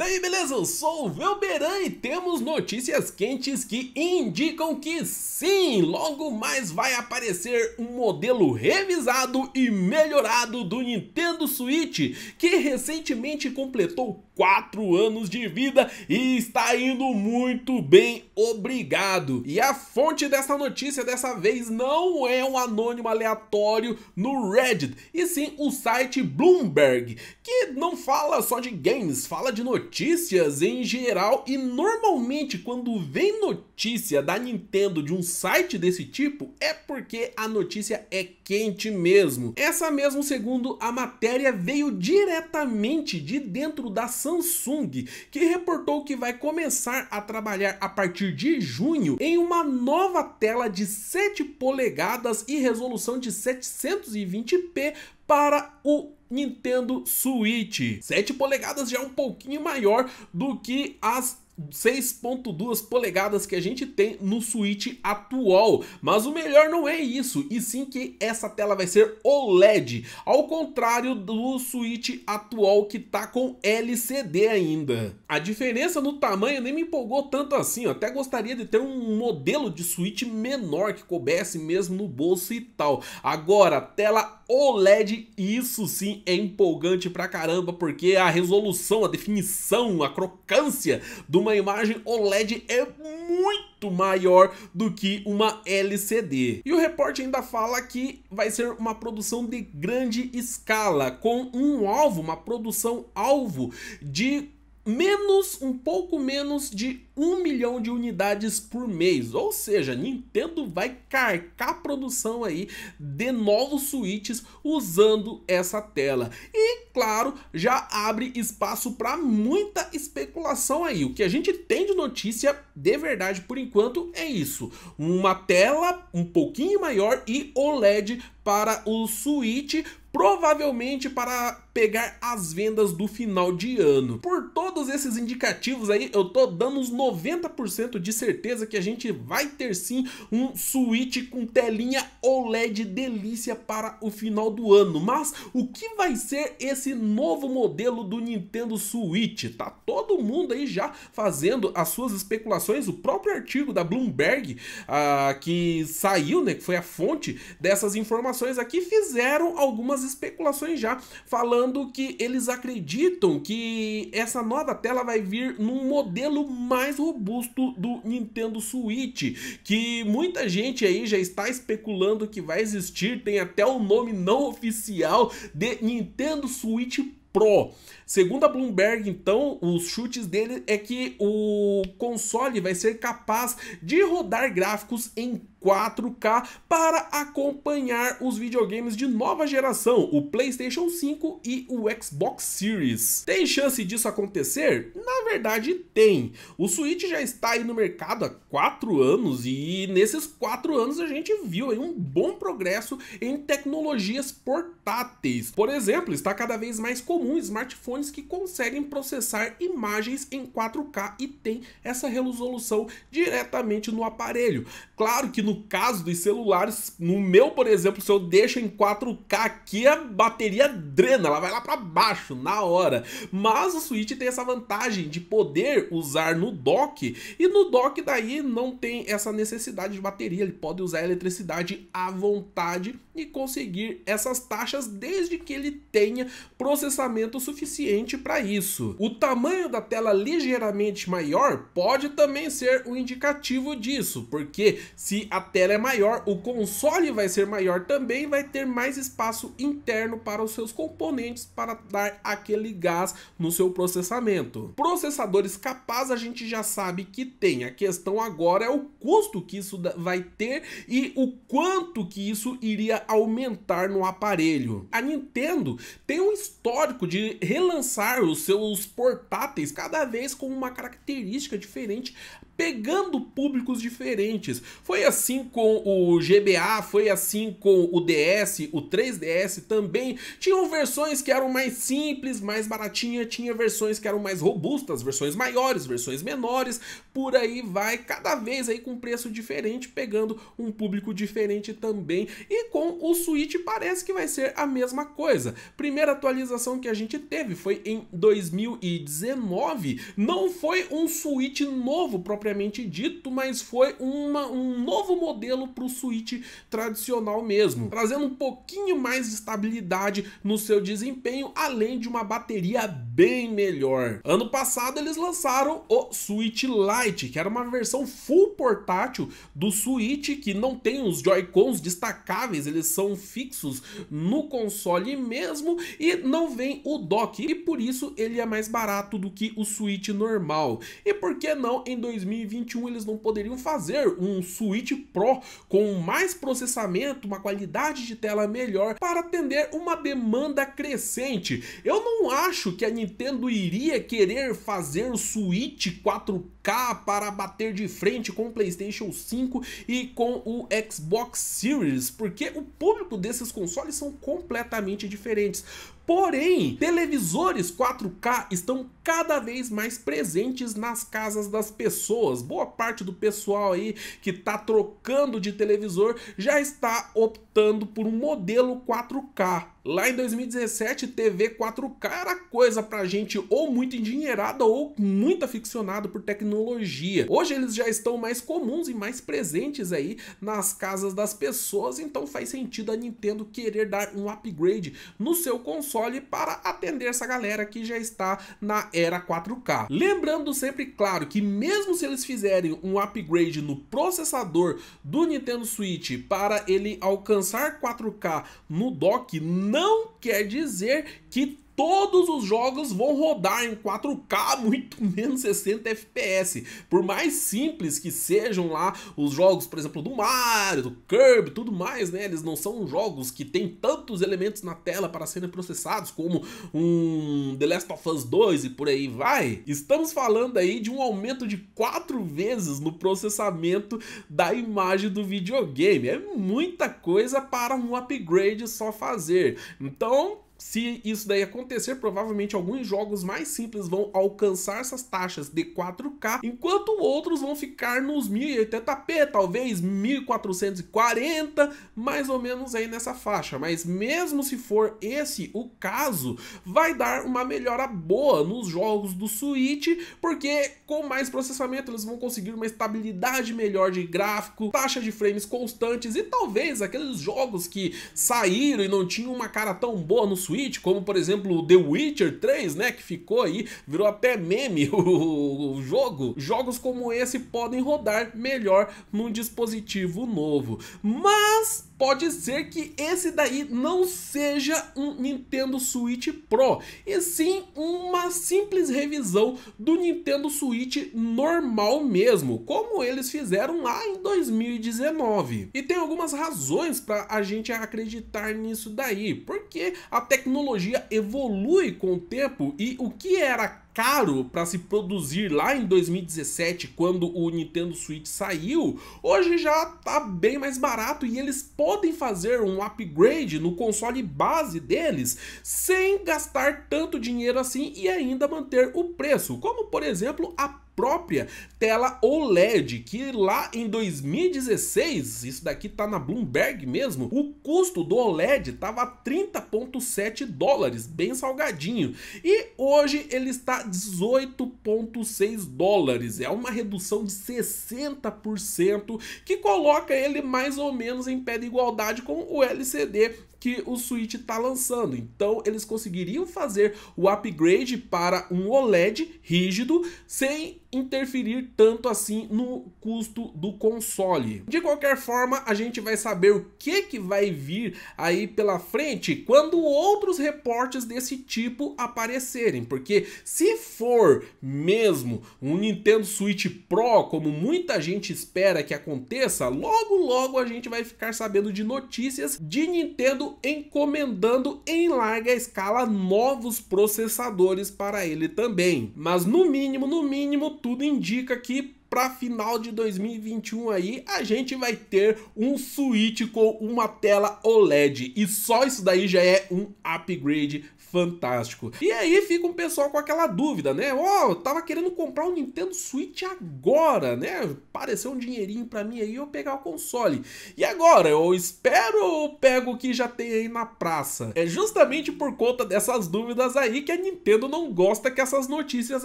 aí, beleza, eu sou o Velberan e temos notícias quentes que indicam que sim, logo mais vai aparecer um modelo revisado e melhorado do Nintendo Switch que recentemente completou quatro anos de vida e está indo muito bem, obrigado. E a fonte dessa notícia dessa vez não é um anônimo aleatório no Reddit, e sim o site Bloomberg, que não fala só de games, fala de notícias em geral e normalmente quando vem notícia notícia da Nintendo de um site desse tipo é porque a notícia é quente mesmo. Essa mesmo, segundo a matéria, veio diretamente de dentro da Samsung, que reportou que vai começar a trabalhar a partir de junho em uma nova tela de 7 polegadas e resolução de 720p para o Nintendo Switch. 7 polegadas já é um pouquinho maior do que as 6.2 polegadas que a gente tem no Switch atual, mas o melhor não é isso, e sim que essa tela vai ser OLED, ao contrário do Switch atual que tá com LCD ainda. A diferença no tamanho nem me empolgou tanto assim, eu até gostaria de ter um modelo de Switch menor que coubesse mesmo no bolso e tal. Agora, tela OLED, isso sim é empolgante pra caramba, porque a resolução, a definição, a crocância do uma imagem OLED é muito maior do que uma LCD. E o repórter ainda fala que vai ser uma produção de grande escala, com um alvo, uma produção alvo de menos, um pouco menos de um milhão de unidades por mês. Ou seja, Nintendo vai carcar a produção aí de novos Switches usando essa tela. E, claro, já abre espaço para muita especulação aí. O que a gente tem de notícia de verdade por enquanto é isso. Uma tela um pouquinho maior e OLED para o Switch provavelmente para pegar as vendas do final de ano. Por todos esses indicativos aí, eu tô dando uns 90% de certeza que a gente vai ter sim um Switch com telinha OLED delícia para o final do ano. Mas o que vai ser esse novo modelo do Nintendo Switch? Tá todo mundo aí já fazendo as suas especulações, o próprio artigo da Bloomberg uh, que saiu, né, que foi a fonte dessas informações aqui, fizeram algumas algumas especulações já falando que eles acreditam que essa nova tela vai vir num modelo mais robusto do Nintendo Switch, que muita gente aí já está especulando que vai existir, tem até o um nome não oficial de Nintendo Switch Pro. Segundo a Bloomberg, então, os chutes dele é que o console vai ser capaz de rodar gráficos em 4K para acompanhar os videogames de nova geração, o PlayStation 5 e o Xbox Series. Tem chance disso acontecer? Na verdade, tem. O Switch já está aí no mercado há 4 anos e nesses 4 anos a gente viu aí um bom progresso em tecnologias portáteis. Por exemplo, está cada vez mais comum smartphones que conseguem processar imagens em 4K e tem essa resolução diretamente no aparelho. Claro que no no caso dos celulares, no meu, por exemplo, se eu deixo em 4K aqui, a bateria drena, ela vai lá para baixo na hora. Mas o Switch tem essa vantagem de poder usar no dock, e no dock daí não tem essa necessidade de bateria, ele pode usar a eletricidade à vontade e conseguir essas taxas desde que ele tenha processamento suficiente para isso. O tamanho da tela ligeiramente maior pode também ser um indicativo disso, porque se a tela é maior, o console vai ser maior também, vai ter mais espaço interno para os seus componentes para dar aquele gás no seu processamento. Processadores capazes a gente já sabe que tem, a questão agora é o custo que isso vai ter e o quanto que isso iria aumentar no aparelho. A Nintendo tem um histórico de relançar os seus portáteis cada vez com uma característica diferente pegando públicos diferentes. Foi assim com o GBA, foi assim com o DS, o 3DS também. Tinham versões que eram mais simples, mais baratinha, tinha versões que eram mais robustas, versões maiores, versões menores, por aí vai, cada vez aí com preço diferente, pegando um público diferente também. E com o Switch parece que vai ser a mesma coisa. Primeira atualização que a gente teve foi em 2019, não foi um Switch novo propriamente dito, mas foi uma, um novo modelo para o Switch tradicional mesmo, trazendo um pouquinho mais de estabilidade no seu desempenho, além de uma bateria bem melhor. Ano passado eles lançaram o Switch Lite, que era uma versão full portátil do Switch que não tem os Joy-Cons destacáveis, eles são fixos no console mesmo e não vem o dock e por isso ele é mais barato do que o Switch normal. E por que não em 2000 2021 eles não poderiam fazer um Switch Pro com mais processamento, uma qualidade de tela melhor para atender uma demanda crescente. Eu não acho que a Nintendo iria querer fazer o Switch 4 k para bater de frente com o PlayStation 5 e com o Xbox Series, porque o público desses consoles são completamente diferentes. Porém, televisores 4K estão cada vez mais presentes nas casas das pessoas. Boa parte do pessoal aí que está trocando de televisor já está optando por um modelo 4K. Lá em 2017, TV 4K era coisa pra gente ou muito endinheirada ou muito aficionado por tecnologia. Hoje eles já estão mais comuns e mais presentes aí nas casas das pessoas, então faz sentido a Nintendo querer dar um upgrade no seu console para atender essa galera que já está na era 4K. Lembrando sempre, claro, que mesmo se eles fizerem um upgrade no processador do Nintendo Switch para ele alcançar 4K no dock, não quer dizer que todos os jogos vão rodar em 4K, muito menos 60 FPS. Por mais simples que sejam lá os jogos, por exemplo, do Mario, do Kirby, tudo mais, né? Eles não são jogos que têm tantos elementos na tela para serem processados como um The Last of Us 2 e por aí vai. Estamos falando aí de um aumento de 4 vezes no processamento da imagem do videogame. É muita coisa para um upgrade só fazer. Então, se isso daí acontecer, provavelmente alguns jogos mais simples vão alcançar essas taxas de 4K, enquanto outros vão ficar nos 1080p, talvez 1440, mais ou menos aí nessa faixa. Mas mesmo se for esse o caso, vai dar uma melhora boa nos jogos do Switch, porque com mais processamento eles vão conseguir uma estabilidade melhor de gráfico, taxa de frames constantes e talvez aqueles jogos que saíram e não tinham uma cara tão boa no Switch Switch, como por exemplo The Witcher 3, né, que ficou aí, virou até meme o, o jogo. Jogos como esse podem rodar melhor num dispositivo novo. Mas pode ser que esse daí não seja um Nintendo Switch Pro, e sim uma simples revisão do Nintendo Switch normal mesmo, como eles fizeram lá em 2019. E tem algumas razões para a gente acreditar nisso daí, porque a tecnologia evolui com o tempo e o que era caro para se produzir lá em 2017, quando o Nintendo Switch saiu, hoje já tá bem mais barato e eles podem fazer um upgrade no console base deles sem gastar tanto dinheiro assim e ainda manter o preço, como por exemplo a própria tela OLED, que lá em 2016, isso daqui tá na Bloomberg mesmo, o custo do OLED tava 30.7 dólares, bem salgadinho. E hoje ele está 18.6 dólares, é uma redução de 60% que coloca ele mais ou menos em pé de igualdade com o LCD que o Switch está lançando. Então eles conseguiriam fazer o upgrade para um OLED rígido sem interferir tanto assim no custo do console. De qualquer forma, a gente vai saber o que, que vai vir aí pela frente quando outros reportes desse tipo aparecerem, porque se for mesmo um Nintendo Switch Pro, como muita gente espera que aconteça, logo logo a gente vai ficar sabendo de notícias de Nintendo encomendando em larga escala novos processadores para ele também. Mas no mínimo, no mínimo, tudo indica que para final de 2021 aí, a gente vai ter um Switch com uma tela OLED. E só isso daí já é um upgrade fantástico. E aí fica um pessoal com aquela dúvida, né? Ó, oh, tava querendo comprar um Nintendo Switch agora, né? Pareceu um dinheirinho para mim aí eu pegar o console. E agora, eu espero ou pego o que já tem aí na praça? É justamente por conta dessas dúvidas aí que a Nintendo não gosta que essas notícias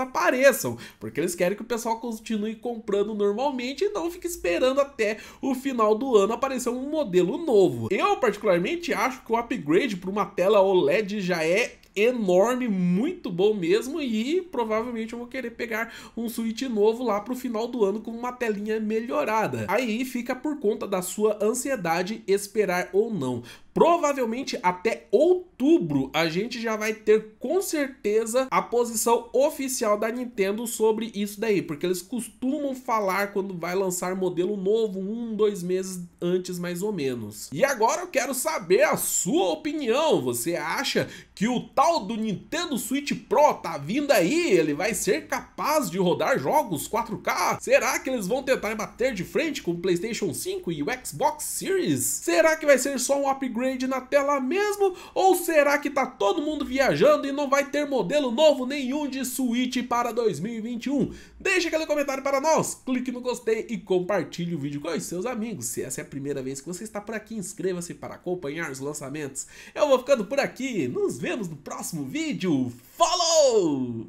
apareçam, porque eles querem que o pessoal continue com comprando normalmente e não fica esperando até o final do ano aparecer um modelo novo. Eu particularmente acho que o upgrade para uma tela OLED já é enorme, muito bom mesmo e provavelmente eu vou querer pegar um Switch novo lá pro final do ano com uma telinha melhorada. Aí fica por conta da sua ansiedade esperar ou não. Provavelmente até outubro a gente já vai ter com certeza a posição oficial da Nintendo sobre isso daí, porque eles costumam falar quando vai lançar modelo novo um, dois meses antes mais ou menos. E agora eu quero saber a sua opinião. Você acha que o tal do Nintendo Switch Pro tá vindo aí? Ele vai ser capaz de rodar jogos 4K? Será que eles vão tentar bater de frente com o PlayStation 5 e o Xbox Series? Será que vai ser só um upgrade upgrade na tela mesmo? Ou será que tá todo mundo viajando e não vai ter modelo novo nenhum de Switch para 2021? Deixa aquele comentário para nós, clique no gostei e compartilhe o vídeo com os seus amigos. Se essa é a primeira vez que você está por aqui, inscreva-se para acompanhar os lançamentos. Eu vou ficando por aqui, nos vemos no próximo vídeo. Falou!